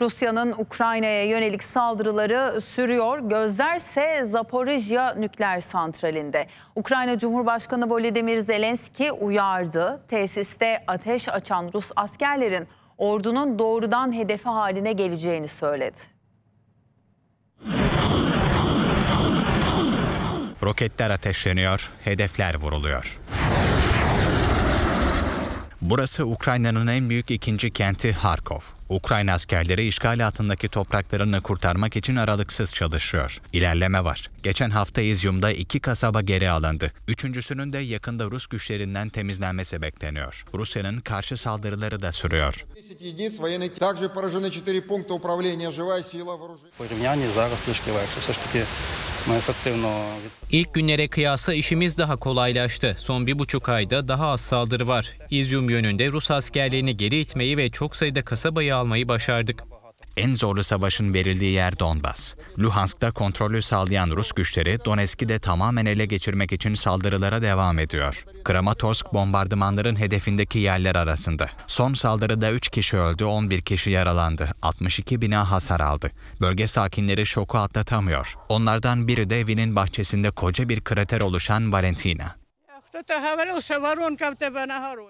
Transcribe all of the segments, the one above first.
Rusya'nın Ukrayna'ya yönelik saldırıları sürüyor. Gözlerse Zaporijya nükleer santralinde. Ukrayna Cumhurbaşkanı Volodymyr Zelenski uyardı. Tesiste ateş açan Rus askerlerin ordunun doğrudan hedefi haline geleceğini söyledi. Roketler ateşleniyor, hedefler vuruluyor. Burası Ukrayna'nın en büyük ikinci kenti Harkov. Ukrayna askerleri işgal altındaki topraklarını kurtarmak için aralıksız çalışıyor. İlerleme var. Geçen hafta İzyum'da iki kasaba geri alındı. Üçüncüsünün de yakında Rus güçlerinden temizlenmesi bekleniyor. Rusya'nın karşı saldırıları da sürüyor. İlk günlere kıyasla işimiz daha kolaylaştı. Son bir buçuk ayda daha az saldırı var. İzyum yönünde Rus askerlerini geri itmeyi ve çok sayıda kasabayı almayı başardık. En zorlu savaşın verildiği yer Donbas. Luhansk'ta kontrolü sağlayan Rus güçleri Donetsk'i de tamamen ele geçirmek için saldırılara devam ediyor. Kramatorsk bombardımanların hedefindeki yerler arasında. Son saldırıda 3 kişi öldü, 11 kişi yaralandı. 62 bina hasar aldı. Bölge sakinleri şoku atlatamıyor. Onlardan biri de evinin bahçesinde koca bir krater oluşan Valentina.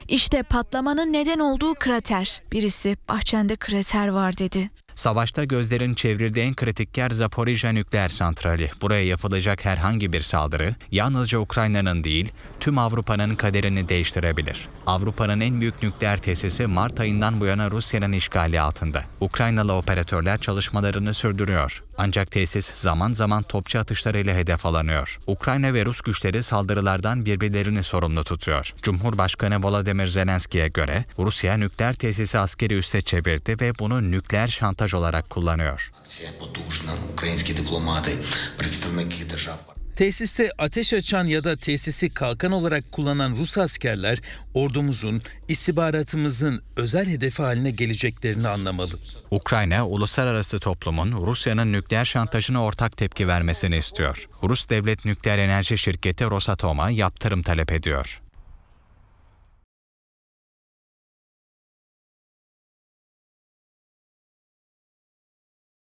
İşte patlamanın neden olduğu krater. Birisi bahçende krater var dedi. Savaşta gözlerin çevrildiği en kritik yer Zaporijya nükleer santrali. Buraya yapılacak herhangi bir saldırı yalnızca Ukrayna'nın değil tüm Avrupa'nın kaderini değiştirebilir. Avrupa'nın en büyük nükleer tesisi Mart ayından bu yana Rusya'nın işgali altında. Ukraynalı operatörler çalışmalarını sürdürüyor. Ancak tesis zaman zaman topçu atışlarıyla hedef alınıyor. Ukrayna ve Rus güçleri saldırılardan birbirlerini sorumlu tutuyor. Cumhurbaşkanı Volodymyr Zelenski'ye göre Rusya nükleer tesisi askeri üste çevirdi ve bunu nükleer şantaj mesaj olarak kullanıyor. Tesiste ateş açan ya da tesisi kalkan olarak kullanan Rus askerler ordumuzun, istihbaratımızın özel hedefi haline geleceklerini anlamalı. Ukrayna, uluslararası toplumun Rusya'nın nükleer şantajına ortak tepki vermesini istiyor. Rus devlet nükleer enerji şirketi Rosatom'a yaptırım talep ediyor.